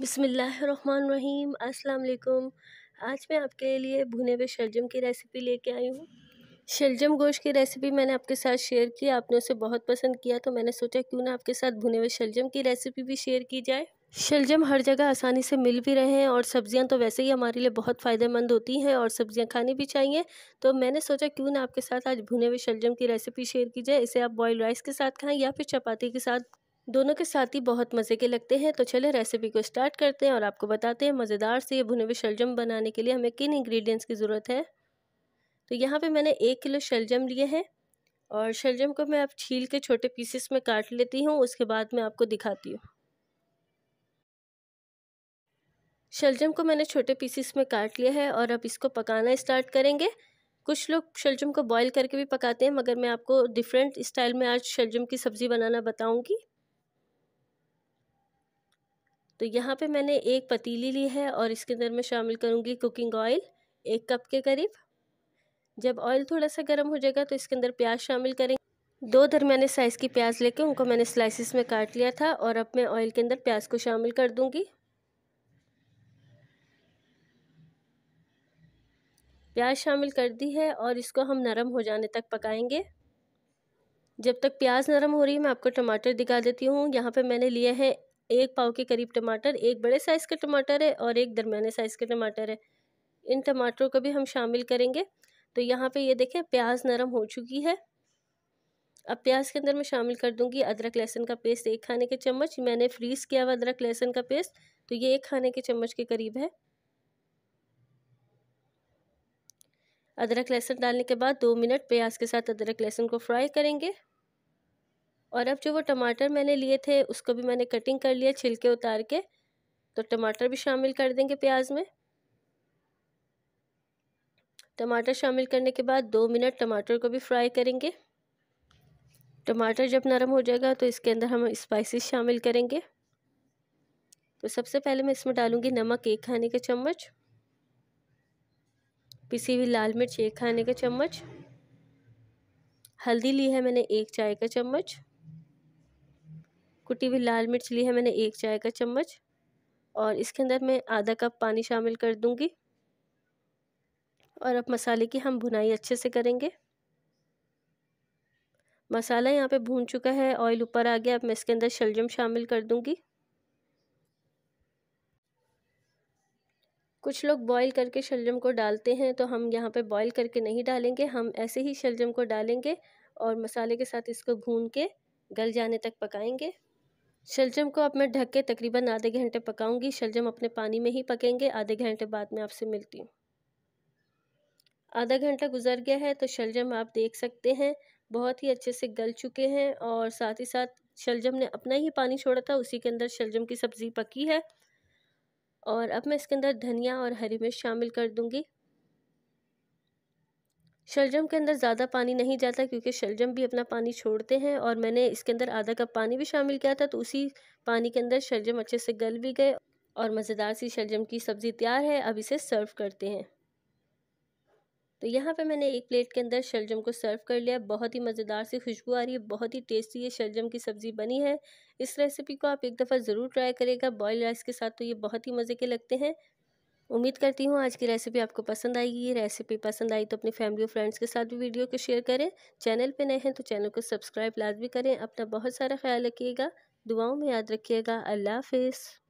बिसमीम अस्सलाम आज मैं आपके लिए भुने हुए शलजम की रेसिपी लेके आई हूँ शलजम गोश्त की रेसिपी मैंने आपके साथ शेयर की आपने उसे बहुत पसंद किया तो मैंने सोचा क्यों ना आपके साथ भुने हुए शलजम की रेसिपी भी शेयर की जाए शलजम हर जगह आसानी से मिल भी रहे हैं और सब्जियां तो वैसे ही हमारे लिए बहुत फ़ायदेमंद होती हैं और सब्जियां खानी भी चाहिए तो मैंने सोचा क्यों ना आपके साथ आज भुने हुए शलजम की रेसिपी शेयर की जाए इसे आप बॉयल राइस के साथ खाएं या फिर चपाती के साथ दोनों के साथ ही बहुत मज़े के लगते हैं तो चले रेसिपी को स्टार्ट करते हैं और आपको बताते हैं मज़ेदार से ये भुने हुए शलजम बनाने के लिए हमें किन इंग्रेडिएंट्स की ज़रूरत है तो यहाँ पे मैंने एक किलो शलजम लिए हैं और शलजम को मैं आप छील के छोटे पीसेस में काट लेती हूँ उसके बाद मैं आपको दिखाती हूँ शलजम को मैंने छोटे पीसेस में काट लिया है और अब इसको पकाना स्टार्ट करेंगे कुछ लोग शलजम को बॉईल करके भी पकाते हैं मगर मैं आपको डिफरेंट स्टाइल में आज शलजम की सब्ज़ी बनाना बताऊँगी तो यहाँ पे मैंने एक पतीली ली है और इसके अंदर मैं शामिल करूँगी कुकिंग ऑयल एक कप के करीब जब ऑयल थोड़ा सा गर्म हो जाएगा तो इसके अंदर प्याज शामिल करेंगे दो दरमियाने साइज़ की प्याज लेके उनको मैंने स्लाइसिस में काट लिया था और अब मैं ऑयल के अंदर प्याज को शामिल कर दूँगी प्याज शामिल कर दी है और इसको हम नरम हो जाने तक पकाएंगे जब तक प्याज नरम हो रही है मैं आपको टमाटर दिखा देती हूँ यहाँ पे मैंने लिए हैं एक पाव के करीब टमाटर एक बड़े साइज़ का टमाटर है और एक दरमियाने साइज़ का टमाटर है इन टमाटरों को भी हम शामिल करेंगे तो यहाँ पे ये देखें प्याज नरम हो चुकी है अब प्याज के अंदर मैं शामिल कर दूंगी अदरक लहसुन का पेस्ट एक खाने के चम्मच मैंने फ्रीज़ किया हुआ अदरक लहसुन का पेस्ट तो ये एक खाने के चम्मच के करीब है अदरक लहसुन डालने के बाद दो मिनट प्याज के साथ अदरक लहसुन को फ्राई करेंगे और अब जो वो टमाटर मैंने लिए थे उसको भी मैंने कटिंग कर लिया छिलके उतार के तो टमाटर भी शामिल कर देंगे प्याज में टमाटर शामिल करने के बाद दो मिनट टमाटर को भी फ्राई करेंगे टमाटर जब नरम हो जाएगा तो इसके अंदर हम स्पाइसेस शामिल करेंगे तो सबसे पहले मैं इसमें डालूँगी नमक एक खाने का चम्मच पिसी हुई लाल मिर्च एक खाने का चम्मच हल्दी ली है मैंने एक चाय का चम्मच कुटी हुई लाल मिर्च ली है मैंने एक चाय का चम्मच और इसके अंदर मैं आधा कप पानी शामिल कर दूंगी और अब मसाले की हम भुनाई अच्छे से करेंगे मसाला यहाँ पे भून चुका है ऑयल ऊपर आ गया अब मैं इसके अंदर शलजम शामिल कर दूंगी कुछ लोग बॉईल करके शलजम को डालते हैं तो हम यहाँ पे बॉईल करके नहीं डालेंगे हम ऐसे ही शलजम को डालेंगे और मसाले के साथ इसको भून के गल जाने तक पकाएंगे शलजम को अब मैं ढक के तकरीबन आधे घंटे पकाऊंगी शलजम अपने पानी में ही पकेंगे आधे घंटे बाद में आपसे मिलती हूँ आधा घंटा गुजर गया है तो शलजम आप देख सकते हैं बहुत ही अच्छे से गल चुके हैं और साथ ही साथ शलजम ने अपना ही पानी छोड़ा था उसी के अंदर शलजम की सब्ज़ी पकी है और अब मैं इसके अंदर धनिया और हरी मिर्च शामिल कर दूंगी शलजम के अंदर ज़्यादा पानी नहीं जाता क्योंकि शलजम भी अपना पानी छोड़ते हैं और मैंने इसके अंदर आधा कप पानी भी शामिल किया था तो उसी पानी के अंदर शलजम अच्छे से गल भी गए और मज़ेदार सी शलजम की सब्ज़ी तैयार है अब इसे सर्व करते हैं तो यहाँ पे मैंने एक प्लेट के अंदर शलजम को सर्व कर लिया बहुत ही मज़ेदार सी खुशबू आ रही है बहुत ही टेस्टी ये शलजम की सब्ज़ी बनी है इस रेसिपी को आप एक दफ़ा ज़रूर ट्राई करेगा बॉयल राइस के साथ तो ये बहुत ही मज़े के लगते हैं उम्मीद करती हूँ आज की रेसिपी आपको पसंद आएगी ये रेसिपी पसंद आई तो अपनी फैमिली और फ्रेंड्स के साथ भी वीडियो को शेयर करें चैनल पे नए हैं तो चैनल को सब्सक्राइब लाजमी करें अपना बहुत सारा ख्याल रखिएगा दुआओं में याद रखिएगा अल्लाह हाफिज़